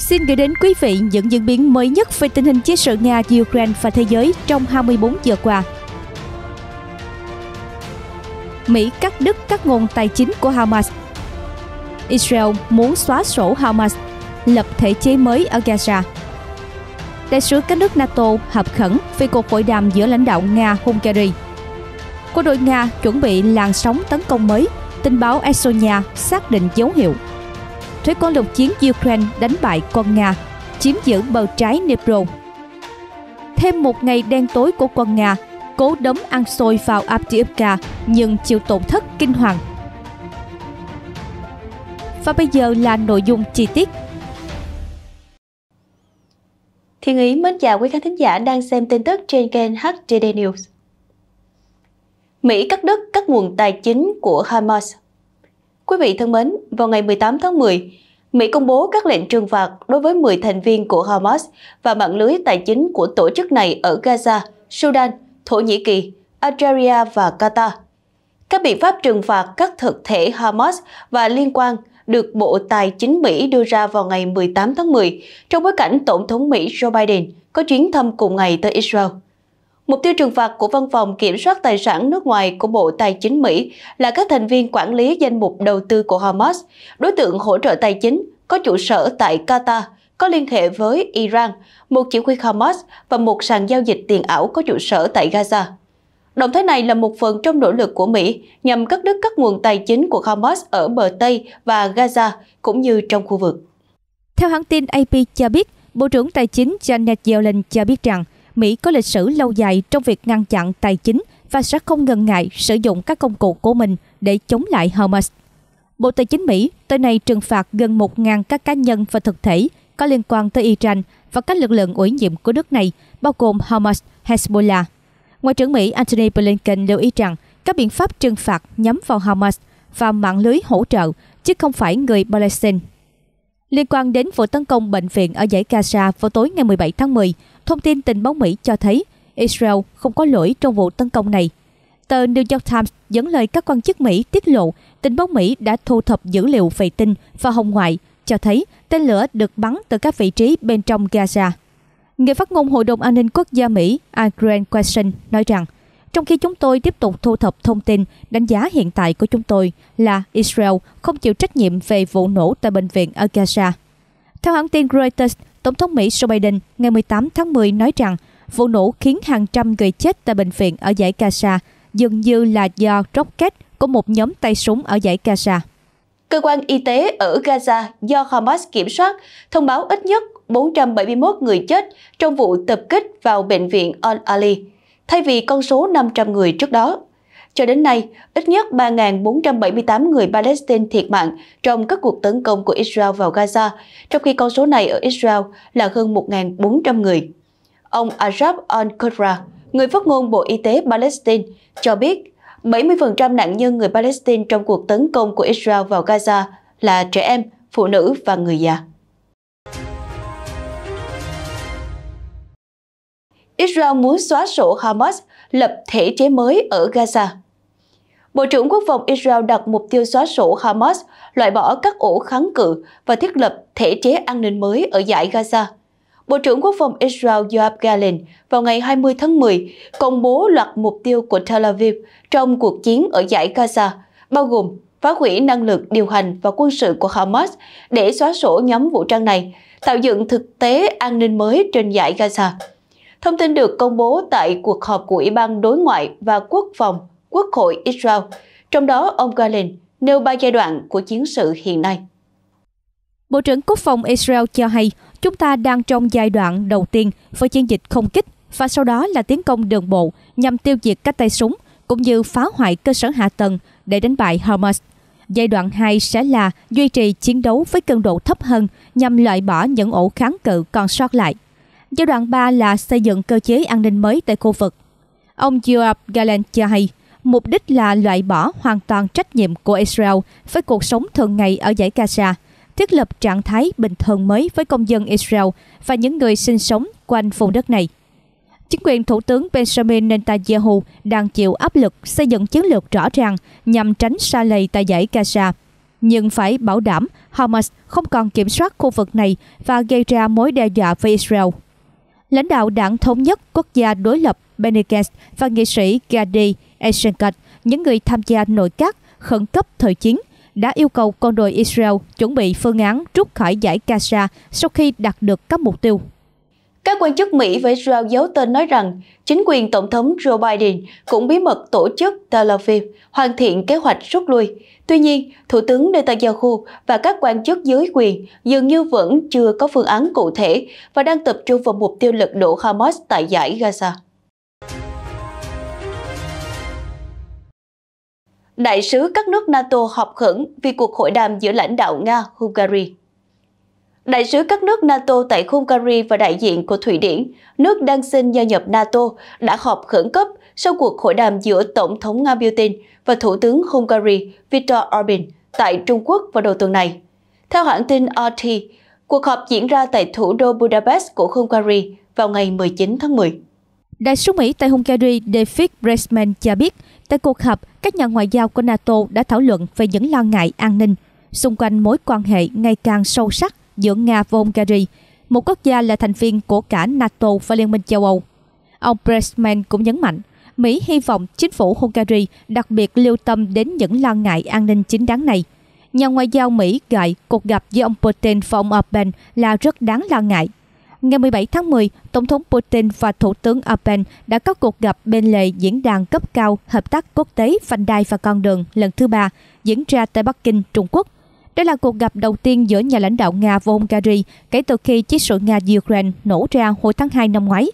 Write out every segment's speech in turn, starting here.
xin gửi đến quý vị những diễn biến mới nhất về tình hình chiến sự Nga, Ukraine và thế giới trong 24 giờ qua. Mỹ cắt đứt các nguồn tài chính của Hamas Israel muốn xóa sổ Hamas, lập thể chế mới ở Gaza. Đại sứ các nước NATO hợp khẩn về cuộc hội đàm giữa lãnh đạo Nga-Hungary. Quân đội Nga chuẩn bị làn sóng tấn công mới, tình báo Estonia xác định dấu hiệu thuế quân lục chiến Ukraine đánh bại quân Nga, chiếm giữ bờ trái Dnipro. Thêm một ngày đen tối của quân Nga, cố đấm ăn sôi vào Avdiivka nhưng chịu tổn thất kinh hoàng. Và bây giờ là nội dung chi tiết. Thiên Ý mến chào quý khán thính giả đang xem tin tức trên kênh HTD News. Mỹ cắt đứt các nguồn tài chính của Hamas – Quý vị thân mến, vào ngày 18 tháng 10, Mỹ công bố các lệnh trừng phạt đối với 10 thành viên của Hamas và mạng lưới tài chính của tổ chức này ở Gaza, Sudan, Thổ Nhĩ Kỳ, Algeria và Qatar. Các biện pháp trừng phạt các thực thể Hamas và liên quan được Bộ Tài chính Mỹ đưa ra vào ngày 18 tháng 10 trong bối cảnh Tổng thống Mỹ Joe Biden có chuyến thăm cùng ngày tới Israel. Mục tiêu trừng phạt của Văn phòng Kiểm soát Tài sản nước ngoài của Bộ Tài chính Mỹ là các thành viên quản lý danh mục đầu tư của Hamas, đối tượng hỗ trợ tài chính, có trụ sở tại Qatar, có liên hệ với Iran, một chỉ huy Hamas và một sàn giao dịch tiền ảo có trụ sở tại Gaza. Động thái này là một phần trong nỗ lực của Mỹ nhằm cắt đứt các nguồn tài chính của Hamas ở bờ Tây và Gaza, cũng như trong khu vực. Theo hãng tin AP cho biết, Bộ trưởng Tài chính Janet Yellen cho biết rằng Mỹ có lịch sử lâu dài trong việc ngăn chặn tài chính và sẽ không ngần ngại sử dụng các công cụ của mình để chống lại Hamas. Bộ Tài chính Mỹ tới nay trừng phạt gần 1.000 các cá nhân và thực thể có liên quan tới Iran và các lực lượng ủy nhiệm của nước này, bao gồm Hamas, Hezbollah. Ngoại trưởng Mỹ Antony Blinken lưu ý rằng các biện pháp trừng phạt nhắm vào Hamas và mạng lưới hỗ trợ, chứ không phải người Palestine. Liên quan đến vụ tấn công bệnh viện ở giải Gaza vào tối ngày 17 tháng 10, thông tin tình báo Mỹ cho thấy Israel không có lỗi trong vụ tấn công này. Tờ New York Times dẫn lời các quan chức Mỹ tiết lộ tình báo Mỹ đã thu thập dữ liệu vệ tinh và hồng ngoại cho thấy tên lửa được bắn từ các vị trí bên trong Gaza. Người phát ngôn Hội đồng An ninh Quốc gia Mỹ Adrian Question nói rằng trong khi chúng tôi tiếp tục thu thập thông tin, đánh giá hiện tại của chúng tôi là Israel không chịu trách nhiệm về vụ nổ tại bệnh viện ở Gaza. Theo hãng tin Reuters, Tổng thống Mỹ Joe Biden ngày 18 tháng 10 nói rằng vụ nổ khiến hàng trăm người chết tại bệnh viện ở giải Gaza dường như là do rocket của một nhóm tay súng ở giải Gaza. Cơ quan y tế ở Gaza do Hamas kiểm soát thông báo ít nhất 471 người chết trong vụ tập kích vào bệnh viện Al-Ali thay vì con số 500 người trước đó. Cho đến nay, ít nhất 3.478 người Palestine thiệt mạng trong các cuộc tấn công của Israel vào Gaza, trong khi con số này ở Israel là hơn 1.400 người. Ông Arab Al-Qudra, người phát ngôn Bộ Y tế Palestine, cho biết 70% nạn nhân người Palestine trong cuộc tấn công của Israel vào Gaza là trẻ em, phụ nữ và người già. Israel muốn xóa sổ Hamas, lập thể chế mới ở Gaza. Bộ trưởng Quốc phòng Israel đặt mục tiêu xóa sổ Hamas, loại bỏ các ổ kháng cự và thiết lập thể chế an ninh mới ở giải Gaza. Bộ trưởng Quốc phòng Israel Yoav Galin vào ngày 20 tháng 10 công bố loạt mục tiêu của Tel Aviv trong cuộc chiến ở giải Gaza, bao gồm phá hủy năng lực điều hành và quân sự của Hamas để xóa sổ nhóm vũ trang này, tạo dựng thực tế an ninh mới trên giải Gaza. Thông tin được công bố tại cuộc họp của Ủy ban Đối ngoại và Quốc phòng Quốc hội Israel, trong đó ông Galin nêu ba giai đoạn của chiến sự hiện nay. Bộ trưởng Quốc phòng Israel cho hay, chúng ta đang trong giai đoạn đầu tiên với chiến dịch không kích và sau đó là tiến công đường bộ nhằm tiêu diệt các tay súng cũng như phá hoại cơ sở hạ tầng để đánh bại Hamas. Giai đoạn 2 sẽ là duy trì chiến đấu với cường độ thấp hơn nhằm loại bỏ những ổ kháng cự còn sót lại. Giai đoạn 3 là xây dựng cơ chế an ninh mới tại khu vực. Ông Joab Galen cho hay, mục đích là loại bỏ hoàn toàn trách nhiệm của Israel với cuộc sống thường ngày ở giải Gaza, thiết lập trạng thái bình thường mới với công dân Israel và những người sinh sống quanh vùng đất này. Chính quyền Thủ tướng Benjamin Netanyahu đang chịu áp lực xây dựng chiến lược rõ ràng nhằm tránh xa lầy tại giải Gaza, nhưng phải bảo đảm Hamas không còn kiểm soát khu vực này và gây ra mối đe dọa với Israel lãnh đạo đảng thống nhất quốc gia đối lập Benny Gantz và nghị sĩ Gandhi Eisenkot, những người tham gia nội các khẩn cấp thời chiến, đã yêu cầu con đội Israel chuẩn bị phương án rút khỏi giải Gaza sau khi đạt được các mục tiêu các quan chức Mỹ với rao giấu tên nói rằng chính quyền Tổng thống Joe Biden cũng bí mật tổ chức Tel Aviv hoàn thiện kế hoạch rút lui. Tuy nhiên, Thủ tướng Netanyahu và các quan chức dưới quyền dường như vẫn chưa có phương án cụ thể và đang tập trung vào mục tiêu lực đổ Hamas tại giải Gaza. Đại sứ các nước NATO họp khẩn vì cuộc hội đàm giữa lãnh đạo Nga-Hungary Đại sứ các nước NATO tại Hungary và đại diện của Thụy Điển, nước đang xin gia nhập NATO, đã họp khẩn cấp sau cuộc hội đàm giữa Tổng thống Nga Putin và Thủ tướng Hungary Viktor Orbán tại Trung Quốc vào đầu tuần này. Theo hãng tin RT, cuộc họp diễn ra tại thủ đô Budapest của Hungary vào ngày 19 tháng 10. Đại sứ Mỹ tại Hungary David Bresman cho biết, tại cuộc họp, các nhà ngoại giao của NATO đã thảo luận về những lo ngại an ninh xung quanh mối quan hệ ngày càng sâu sắc giữa Nga và Hungary, một quốc gia là thành viên của cả NATO và Liên minh châu Âu. Ông Pressman cũng nhấn mạnh, Mỹ hy vọng chính phủ Hungary đặc biệt lưu tâm đến những lo ngại an ninh chính đáng này. Nhà ngoại giao Mỹ gọi cuộc gặp giữa ông Putin và ông Orbán là rất đáng lo ngại. Ngày 17 tháng 10, Tổng thống Putin và Thủ tướng Orbán đã có cuộc gặp bên lề diễn đàn cấp cao Hợp tác Quốc tế Vành đai và Con đường lần thứ ba diễn ra tại Bắc Kinh, Trung Quốc – đây là cuộc gặp đầu tiên giữa nhà lãnh đạo Nga và Hungary kể từ khi chiến sự Nga-Ukraine nổ ra hồi tháng 2 năm ngoái.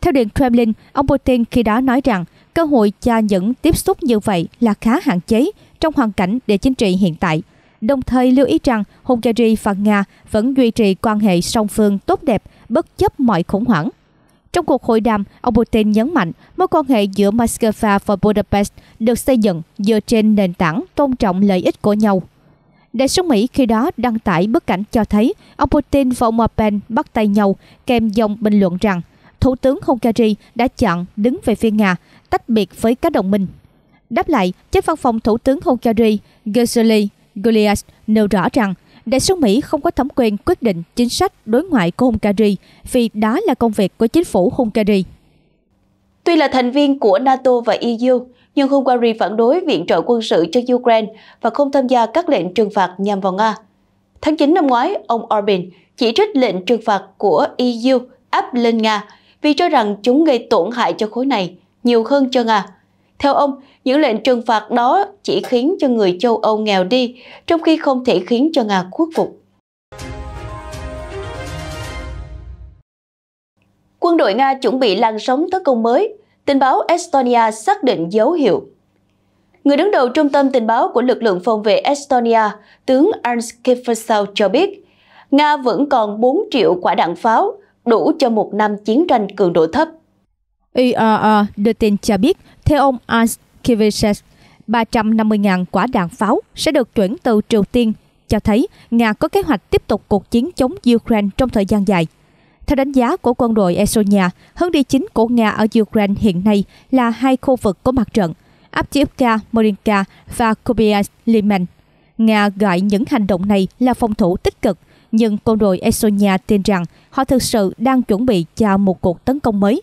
Theo Điện Kremlin, ông Putin khi đó nói rằng cơ hội cho những tiếp xúc như vậy là khá hạn chế trong hoàn cảnh địa chính trị hiện tại, đồng thời lưu ý rằng Hungary và Nga vẫn duy trì quan hệ song phương tốt đẹp bất chấp mọi khủng hoảng. Trong cuộc hội đàm, ông Putin nhấn mạnh mối quan hệ giữa Moscow và Budapest được xây dựng dựa trên nền tảng tôn trọng lợi ích của nhau Đại sứ Mỹ khi đó đăng tải bức cảnh cho thấy ông Putin và ông Orbán bắt tay nhau kèm dòng bình luận rằng Thủ tướng Hungary đã chọn đứng về phía Nga, tách biệt với các đồng minh. Đáp lại, chánh văn phòng Thủ tướng Hungary Giseli Gulias nêu rõ rằng Đại sứ Mỹ không có thẩm quyền quyết định chính sách đối ngoại của Hungary vì đó là công việc của chính phủ Hungary. Tuy là thành viên của NATO và EU, nhưng Hungary phản đối viện trợ quân sự cho Ukraine và không tham gia các lệnh trừng phạt nhằm vào Nga. Tháng 9 năm ngoái, ông Orbán chỉ trích lệnh trừng phạt của EU áp lên Nga vì cho rằng chúng gây tổn hại cho khối này nhiều hơn cho Nga. Theo ông, những lệnh trừng phạt đó chỉ khiến cho người châu Âu nghèo đi, trong khi không thể khiến cho Nga khuất phục. Quân đội Nga chuẩn bị làn sóng tấn công mới tình báo Estonia xác định dấu hiệu. Người đứng đầu trung tâm tình báo của lực lượng phòng vệ Estonia, tướng Ernst Kiefersau cho biết, Nga vẫn còn 4 triệu quả đạn pháo, đủ cho một năm chiến tranh cường độ thấp. IAA đưa tin cho biết, theo ông Ernst Kiefersau, 350.000 quả đạn pháo sẽ được chuyển từ Triều Tiên, cho thấy Nga có kế hoạch tiếp tục cuộc chiến chống Ukraine trong thời gian dài. Theo đánh giá của quân đội Estonia, hướng đi chính của Nga ở Ukraine hiện nay là hai khu vực của mặt trận, Avdiivka, Morinka và Kupiansk Liman. Nga gọi những hành động này là phòng thủ tích cực, nhưng quân đội Estonia tin rằng họ thực sự đang chuẩn bị cho một cuộc tấn công mới.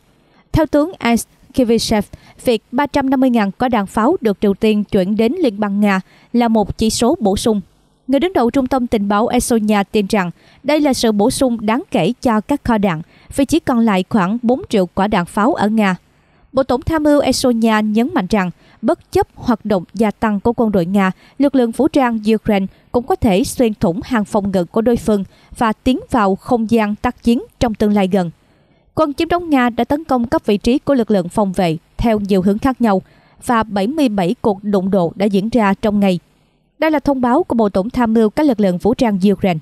Theo tướng Ernst Kivisev, việc 350.000 quả đạn pháo được Triều Tiên chuyển đến Liên bang Nga là một chỉ số bổ sung người đứng đầu trung tâm tình báo Estonia tin rằng đây là sự bổ sung đáng kể cho các kho đạn, vì chỉ còn lại khoảng 4 triệu quả đạn pháo ở Nga. Bộ Tổng tham mưu Estonia nhấn mạnh rằng, bất chấp hoạt động gia tăng của quân đội Nga, lực lượng vũ trang Ukraine cũng có thể xuyên thủng hàng phòng ngự của đối phương và tiến vào không gian tác chiến trong tương lai gần. Quân chiếm đóng Nga đã tấn công các vị trí của lực lượng phòng vệ theo nhiều hướng khác nhau và 77 cuộc đụng độ đã diễn ra trong ngày đây là thông báo của Bộ Tổng tham mưu các lực lượng vũ trang Ukraine.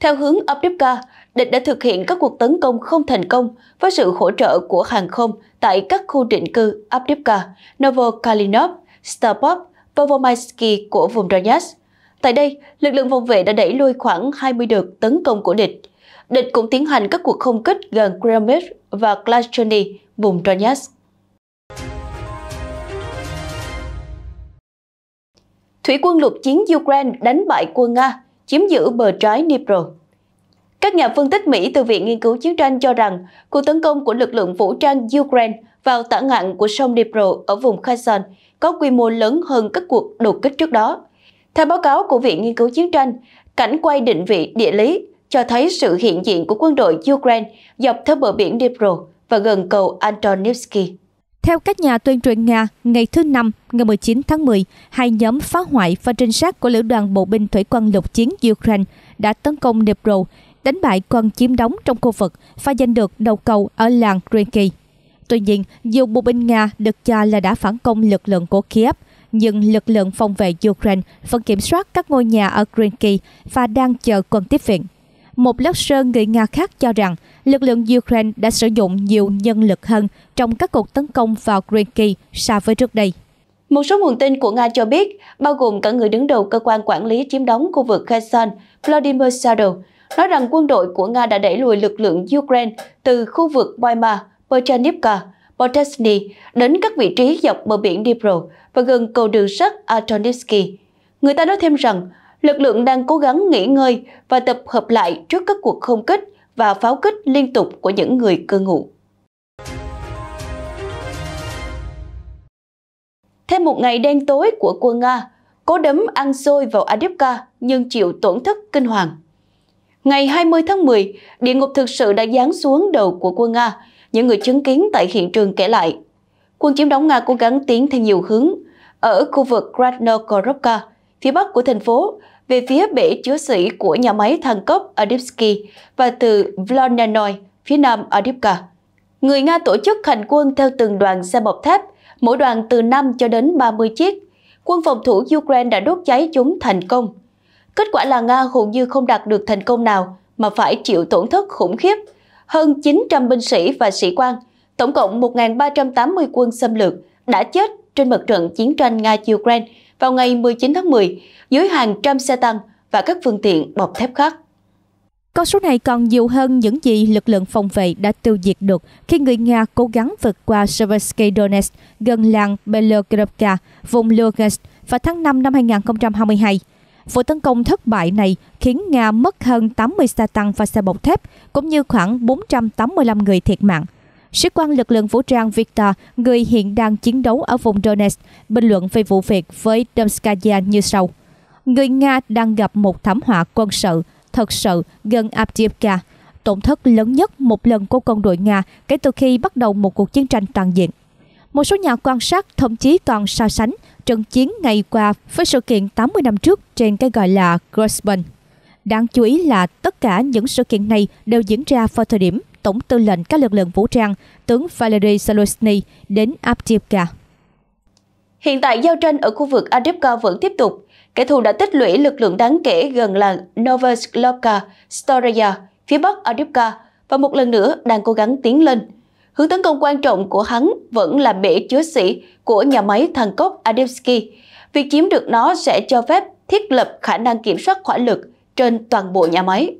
Theo hướng Abdivka, địch đã thực hiện các cuộc tấn công không thành công với sự hỗ trợ của hàng không tại các khu định cư Abdivka, Novokalinov, Starpop, Povomaysky của vùng Donetsk. Tại đây, lực lượng phòng vệ đã đẩy lui khoảng 20 đợt tấn công của địch. Địch cũng tiến hành các cuộc không kích gần Kremlin và Klashchony, vùng Donetsk. Thủy quân lục chiến Ukraine đánh bại quân Nga, chiếm giữ bờ trái Dnipro. Các nhà phân tích Mỹ từ Viện Nghiên cứu Chiến tranh cho rằng cuộc tấn công của lực lượng vũ trang Ukraine vào tả ngạn của sông Dnipro ở vùng Kherson có quy mô lớn hơn các cuộc đột kích trước đó. Theo báo cáo của Viện Nghiên cứu Chiến tranh, cảnh quay định vị địa lý cho thấy sự hiện diện của quân đội Ukraine dọc theo bờ biển Dnipro và gần cầu Antonivsky. Theo các nhà tuyên truyền Nga, ngày thứ Năm, ngày 19 tháng 10, hai nhóm phá hoại và trinh sát của Lữ đoàn Bộ binh Thủy quân lục chiến Ukraine đã tấn công Dnipro, đánh bại quân chiếm đóng trong khu vực và giành được đầu cầu ở làng Renki. Tuy nhiên, dù bộ binh Nga được cho là đã phản công lực lượng của Kiev, nhưng lực lượng phòng vệ Ukraine vẫn kiểm soát các ngôi nhà ở Greenkey và đang chờ quân tiếp viện. Một blogger người Nga khác cho rằng lực lượng Ukraine đã sử dụng nhiều nhân lực hơn trong các cuộc tấn công vào Kryvyi so với trước đây. Một số nguồn tin của Nga cho biết, bao gồm cả người đứng đầu cơ quan quản lý chiếm đóng khu vực Kherson, Vladimir Sadov, nói rằng quân đội của Nga đã đẩy lùi lực lượng Ukraine từ khu vực Boima, Pochanivka, Potesny đến các vị trí dọc bờ biển Dnipro và gần cầu đường sắt Atonivsky. Người ta nói thêm rằng lực lượng đang cố gắng nghỉ ngơi và tập hợp lại trước các cuộc không kích và pháo kích liên tục của những người cư ngụ. Thêm một ngày đen tối của quân Nga, cố đấm ăn xôi vào Adipka nhưng chịu tổn thất kinh hoàng. Ngày 20 tháng 10, địa ngục thực sự đã giáng xuống đầu của quân Nga, những người chứng kiến tại hiện trường kể lại. Quân chiếm đóng Nga cố gắng tiến theo nhiều hướng. Ở khu vực Krasnokorovka, phía bắc của thành phố, về phía bể chứa sỉ của nhà máy thần cấp Adipsky và từ Vlonyanoi, phía nam Adipka. Người Nga tổ chức hành quân theo từng đoàn xe bọc thép, mỗi đoàn từ 5 cho đến 30 chiếc. Quân phòng thủ Ukraine đã đốt cháy chúng thành công. Kết quả là Nga hầu như không đạt được thành công nào mà phải chịu tổn thất khủng khiếp. Hơn 900 binh sĩ và sĩ quan, tổng cộng 1.380 quân xâm lược đã chết trên mặt trận chiến tranh Nga-Ukraine vào ngày 19 tháng 10 dưới hàng trăm xe tăng và các phương tiện bọc thép khác. Con số này còn nhiều hơn những gì lực lượng phòng vệ đã tiêu diệt được khi người Nga cố gắng vượt qua Seversky Donetsk gần làng Belogrovka, vùng Lugansk vào tháng 5 năm 2022. Vụ tấn công thất bại này khiến Nga mất hơn 80 xe tăng và xe bọc thép, cũng như khoảng 485 người thiệt mạng. Sĩ quan lực lượng vũ trang Victor, người hiện đang chiến đấu ở vùng Donetsk, bình luận về vụ việc với Domskaya như sau. Người Nga đang gặp một thảm họa quân sự thật sự gần Avdiivka, tổn thất lớn nhất một lần của quân đội Nga kể từ khi bắt đầu một cuộc chiến tranh toàn diện. Một số nhà quan sát thậm chí còn so sánh trận chiến ngày qua với sự kiện 80 năm trước trên cái gọi là Grosban. Đáng chú ý là tất cả những sự kiện này đều diễn ra vào thời điểm Tổng tư lệnh các lực lượng vũ trang tướng Valery Solosny đến Avdiivka. Hiện tại giao tranh ở khu vực Adipka vẫn tiếp tục. Kẻ thù đã tích lũy lực lượng đáng kể gần là Novoslovka, Storya, phía bắc Adipka và một lần nữa đang cố gắng tiến lên. Hướng tấn công quan trọng của hắn vẫn là bể chứa sĩ của nhà máy thần cốc Adivsky. Việc chiếm được nó sẽ cho phép thiết lập khả năng kiểm soát hỏa lực trên toàn bộ nhà máy.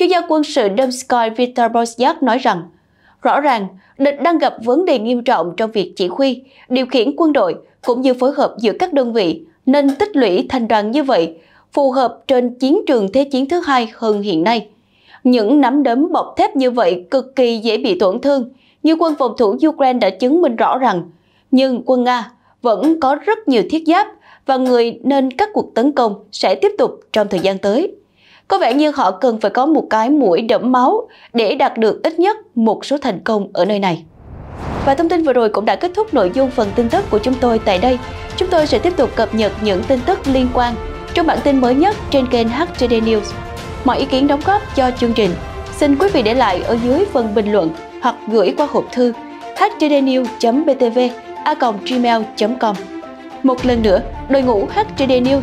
Chuyên gia quân sự Domskoy Peter Bosjak nói rằng, rõ ràng địch đang gặp vấn đề nghiêm trọng trong việc chỉ huy, điều khiển quân đội cũng như phối hợp giữa các đơn vị nên tích lũy thành đoàn như vậy phù hợp trên chiến trường Thế chiến thứ hai hơn hiện nay. Những nắm đấm bọc thép như vậy cực kỳ dễ bị tổn thương, như quân phòng thủ Ukraine đã chứng minh rõ rằng. Nhưng quân Nga vẫn có rất nhiều thiết giáp và người nên các cuộc tấn công sẽ tiếp tục trong thời gian tới. Có vẻ như họ cần phải có một cái mũi đẫm máu để đạt được ít nhất một số thành công ở nơi này. Và thông tin vừa rồi cũng đã kết thúc nội dung phần tin tức của chúng tôi tại đây. Chúng tôi sẽ tiếp tục cập nhật những tin tức liên quan trong bản tin mới nhất trên kênh HTD News. Mọi ý kiến đóng góp cho chương trình xin quý vị để lại ở dưới phần bình luận hoặc gửi qua hộp thư htdnews.btv a gmail.com. Một lần nữa, đội ngũ HTD News